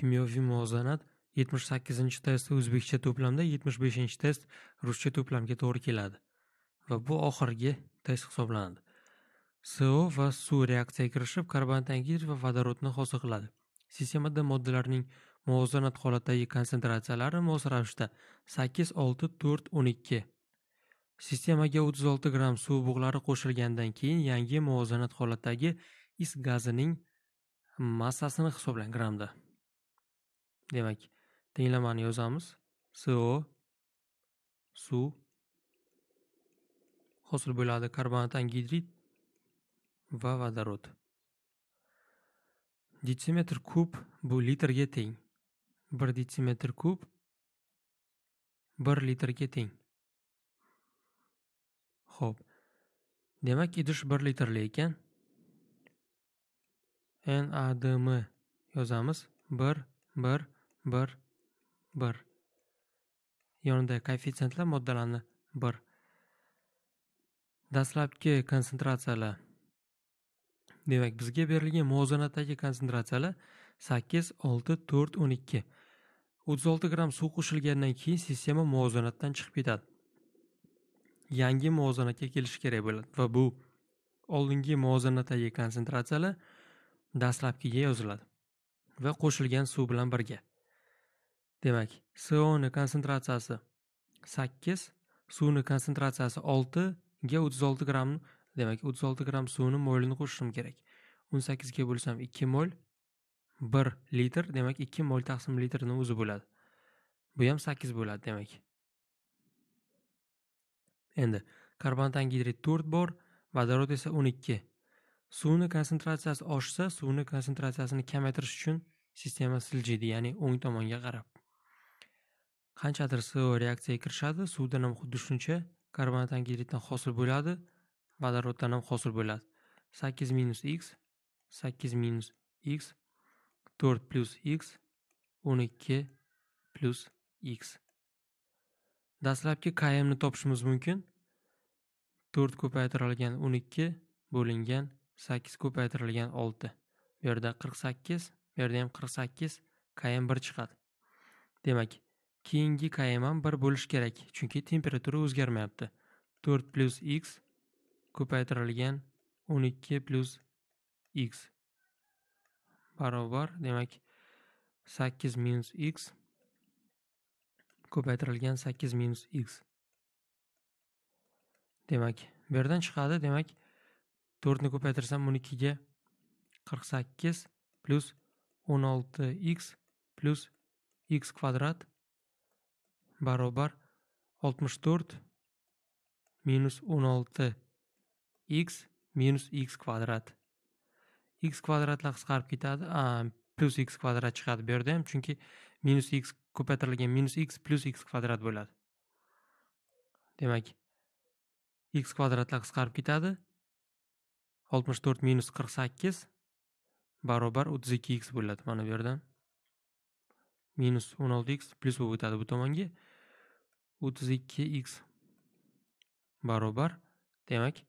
kimyoviy muvozanat 78 test o'zbekcha to'plamda 75 test ruscha to'plamga to'g'ri keladi va bu oxirgi test hisoblanadi so va suv reaksiyaga kirishib karbon angidrid va vodorodni hosil qiladi sistemada moddalarning muvozanat holatdagi konsentratsiyalari mos ravishda 8 6 4 12 sistemaga 36 gramm suv bug'lari qo'shilgandan keyin yangi muvozanat holatdagi is gazining massasini hisoblang grammda Demak, tenglamani yozamiz. SO suv hosil bo'ladi karbonat angidrid va vodorod. Detsimetr kub bu litrga teng. 1 detsimetr kub 1 litrga teng. Xo'p. Demak, idish 1 litrli ekan. NADM yozamiz. 1 1 bir bir yonida koeffitsientlar moddalarni bir dastlabki konsentratsiyalar demak bizga berilgan muvozanatdagi konsentratsiyalar sakkiz olti to'rt o'n ikki o'ttiz olti gramm suv qo'shilgandan keyin sistema muvozanatdan chiqib ketadi yangi muvozanatga kelishi kerak bo'ladi va bu oldingi muvozanatdagi konsentratsiyalar dastlabkiga yoziladi va qo'shilgan suv bilan birga demak soni konsentratsiyasi sakkiz suvni konsentratsiyasi oltiga o'ttiz olti gram demak o'ttiz olti gramm suvni molini qo'shishim kerak o'n sakkizga bo'lsam ikki mol bir litr demak ikki mol taqsim litrni o'zi bo'ladi bu ham sakkiz bo'ladi demak endi karbon angidrid to'rt bor vodorod esa o'n ikki suvni konsentratsiyasi oshsa suvni konsentratsiyasini kamaytirish uchun sistema siljiydi ya'ni o'ng tomonga qarab qanchadir sio reaksiyaga kirishadi suvdan ham xuddi shuncha karbonat angidriddan hosil bo'ladi vodoroddan ham hosil bo'ladi sakkiz minus x sakkiz minus x to'rt plyus x o'n ikki plyus x dastlabki kmni topishimiz mumkin to'rt ko'paytirilgan o'n ikki bo'lingan sakkiz ko'paytirilgan olti bu yerda qirq sakkiz bu yerda ham qirq sakkiz km bir chiqadi demak keyingi qaymam 1 bo'lishi kerak, chunki temperatura o'zgarmayapti. 4 x ko'paytirilgan 12 x barobar, demak 8 minus x ko'paytirilgan 8 minus x. Demak, bu yerdan chiqadi, demak 4 ni ko'paytirsam 12 ga 48 16x x kvadrat barobar 64 minus 16 x minus x kvadrat x kvadratlar qisqarib ketadi plyus x kvadrat chiqadi bu yerda ham chunki minus x ko'paytirilgan minus x plyus x kvadrat bo'ladi demak x kvadratlar qisqarib ketadi 64 minus 48 barobar 32x bo'ladi mana bu yerdan minus 16x plyus bo'lib o'tadi bu tomonga 32x barobar demak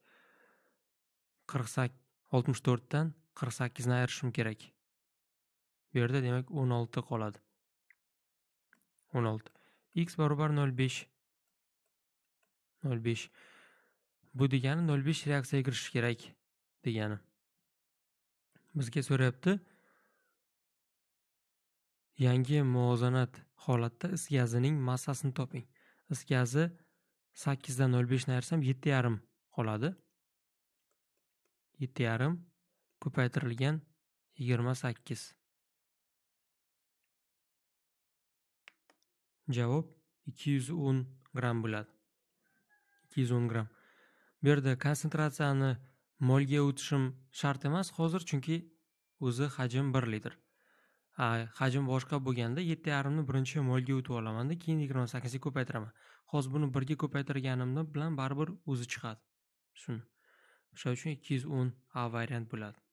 48 64 dan 48 ni ayirishim kerak bu yerda demak 16 qoladi 16 x barobar 0,5 0,5 bu degani 0,5 reaksiyaga kirishi kerak degani bizga so'rayapti yangi muvozanat holatda is gazining massasini toping is gazi sakkizdan nol beshni ayirsam yetti yarim qoladi yetti yarim ko'paytirilgan yigirma sakkiz javob ikki yuz o'n gramm bo'ladi ikki yuz o'n gramm bu yerda konsentratsiyani molga o'tishim shart emas hozir chunki o'zi hajm bir litr ha hajm boshqa bo'lganda yetti yarimni birinchi molga o'tib olamanda keyin yigirma sakkizga ko'paytiraman hozir buni birga ko'paytirganimni bilan baribir o'zi chiqadi shuni o'sha uchun ikki yuz o'n a variant bo'ladi